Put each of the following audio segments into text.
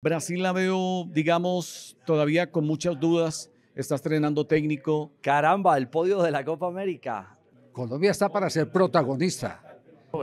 Brasil la veo, digamos, todavía con muchas dudas. Está estrenando técnico. Caramba, el podio de la Copa América. Colombia está para ser protagonista.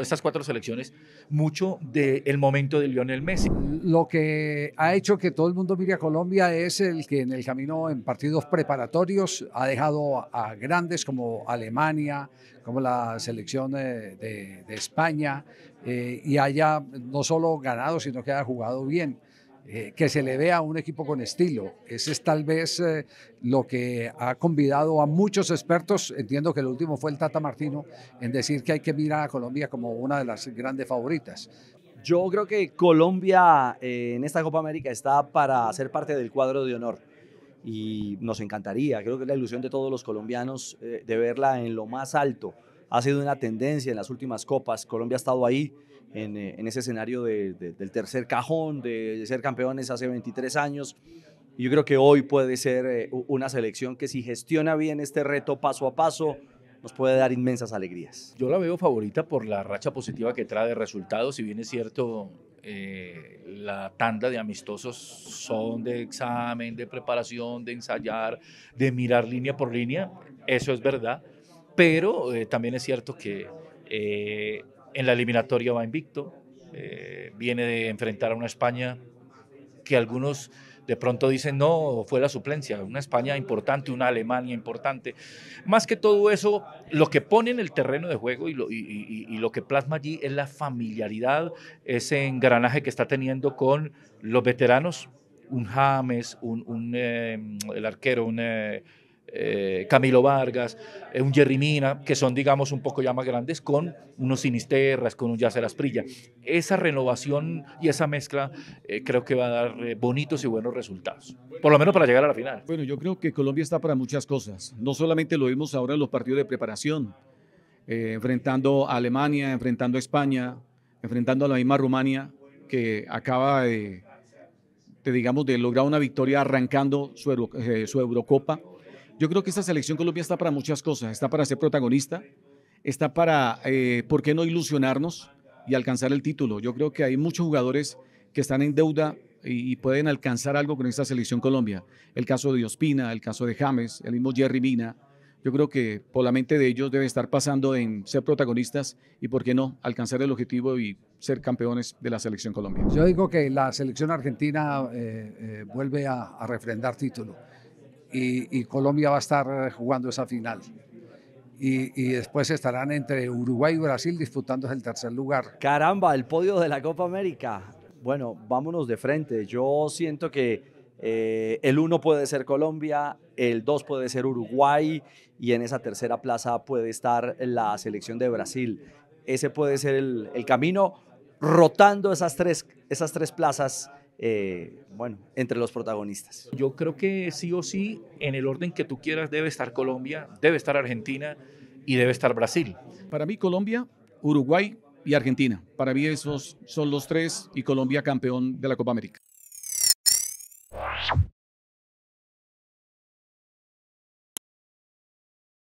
Estas cuatro selecciones, mucho del momento de Lionel Messi. Lo que ha hecho que todo el mundo mire a Colombia es el que en el camino en partidos preparatorios ha dejado a grandes como Alemania, como la selección de, España, eh, y haya no solo ganado, sino que haya jugado bien. Eh, que se le vea a un equipo con estilo. Ese es tal vez eh, lo que ha convidado a muchos expertos. Entiendo que el último fue el Tata Martino en decir que hay que mirar a Colombia como una de las grandes favoritas. Yo creo que Colombia eh, en esta Copa América está para ser parte del cuadro de honor y nos encantaría, creo que es la ilusión de todos los colombianos de verla en lo más alto ha sido una tendencia en las últimas copas. Colombia ha estado ahí en, eh, ese escenario del tercer cajón, de, ser campeones hace 23 años. Yo creo que hoy puede ser eh, una selección que si gestiona bien este reto paso a paso, nos puede dar inmensas alegrías. Yo la veo favorita por la racha positiva que trae de resultados, si bien es cierto, eh, la tanda de amistosos son de examen, de preparación, de ensayar, de mirar línea por línea, eso es verdad pero eh, también es cierto que eh, en la eliminatoria va invicto, eh, viene de enfrentar a una España que algunos de pronto dicen, no, fue la suplencia, una España importante, una Alemania importante. Más que todo eso, lo que pone en el terreno de juego y lo, que plasma allí es la familiaridad, ese engranaje que está teniendo con los veteranos, un James, un, el arquero, un... Eh, Camilo Vargas, eh, un Jerry Mina, que son, digamos, un poco ya más grandes, con unos Sinisterras, con un Yacer Asprilla. Esa renovación y esa mezcla eh, creo que va a dar bonitos y buenos resultados, por lo menos para llegar a la final. Bueno, yo creo que Colombia está para muchas cosas. No solamente lo vimos ahora en los partidos de preparación, enfrentando a Alemania, enfrentando a España, enfrentando a la misma Rumania, que acaba de, digamos, de lograr una victoria arrancando su Eurocopa yo creo que esta selección Colombia está para muchas cosas. Está para ser protagonista, está para, eh, ¿por qué no ilusionarnos y alcanzar el título? Yo creo que hay muchos jugadores que están en deuda y, pueden alcanzar algo con esta selección Colombia. El caso de Ospina, el caso de James, el mismo Jerry Mina. Yo creo que por la mente de ellos debe estar pasando en ser protagonistas y, ¿por qué no?, alcanzar el objetivo y ser campeones de la selección Colombia. Yo digo que la selección argentina eh, eh, vuelve a, a refrendar título y, Colombia va a estar eh, jugando esa final. Y, después estarán entre Uruguay y Brasil disputando el tercer lugar. Caramba, el podio de la Copa América. Bueno, vámonos de frente. Yo siento que eh, el uno puede ser Colombia, el dos puede ser Uruguay y en esa tercera plaza puede estar la selección de Brasil. Ese puede ser el, camino rotando esas tres, esas tres plazas eh, bueno, entre los protagonistas. Yo creo que sí o sí, en el orden que tú quieras, debe estar Colombia, debe estar Argentina y debe estar Brasil. Para mí Colombia, Uruguay y Argentina. Para mí esos son los tres y Colombia campeón de la Copa América.